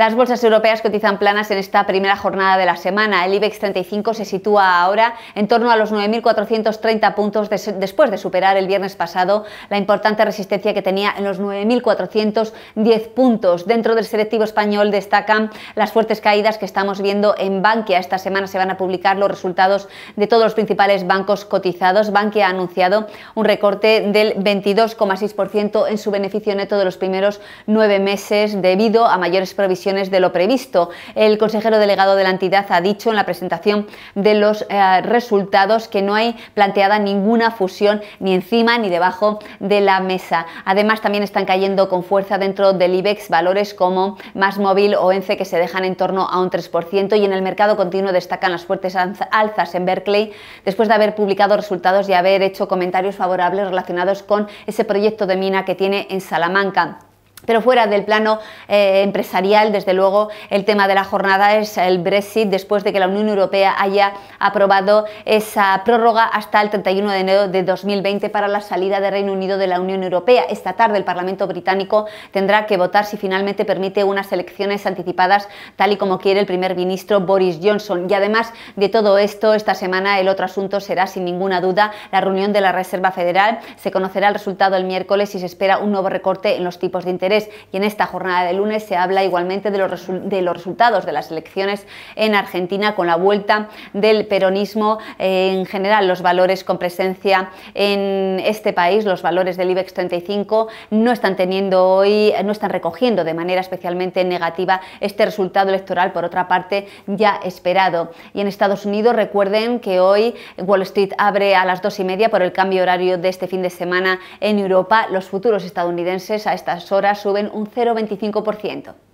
Las bolsas europeas cotizan planas en esta primera jornada de la semana. El IBEX 35 se sitúa ahora en torno a los 9.430 puntos después de superar el viernes pasado la importante resistencia que tenía en los 9.410 puntos. Dentro del selectivo español destacan las fuertes caídas que estamos viendo en Bankia. Esta semana se van a publicar los resultados de todos los principales bancos cotizados. Bankia ha anunciado un recorte del 22,6% en su beneficio neto de los primeros nueve meses debido a mayores provisiones de lo previsto. El consejero delegado de la entidad ha dicho en la presentación de los eh, resultados que no hay planteada ninguna fusión ni encima ni debajo de la mesa. Además, también están cayendo con fuerza dentro del IBEX valores como Más o ENCE e que se dejan en torno a un 3% y en el mercado continuo destacan las fuertes alzas en Berkeley después de haber publicado resultados y haber hecho comentarios favorables relacionados con ese proyecto de mina que tiene en Salamanca. Pero fuera del plano eh, empresarial, desde luego, el tema de la jornada es el Brexit, después de que la Unión Europea haya aprobado esa prórroga hasta el 31 de enero de 2020 para la salida del Reino Unido de la Unión Europea. Esta tarde el Parlamento británico tendrá que votar si finalmente permite unas elecciones anticipadas, tal y como quiere el primer ministro Boris Johnson. Y además de todo esto, esta semana el otro asunto será, sin ninguna duda, la reunión de la Reserva Federal. Se conocerá el resultado el miércoles y se espera un nuevo recorte en los tipos de interés. Y en esta jornada de lunes se habla igualmente de los, resultados de las elecciones en Argentina con la vuelta del peronismo eh, en general, los valores con presencia en este país, los valores del IBEX 35 no están teniendo hoy, no están recogiendo de manera especialmente negativa este resultado electoral, por otra parte, ya esperado. Y en Estados Unidos recuerden que hoy Wall Street abre a las dos y media por el cambio horario de este fin de semana en Europa. Los futuros estadounidenses a estas horas suben un 0,25%.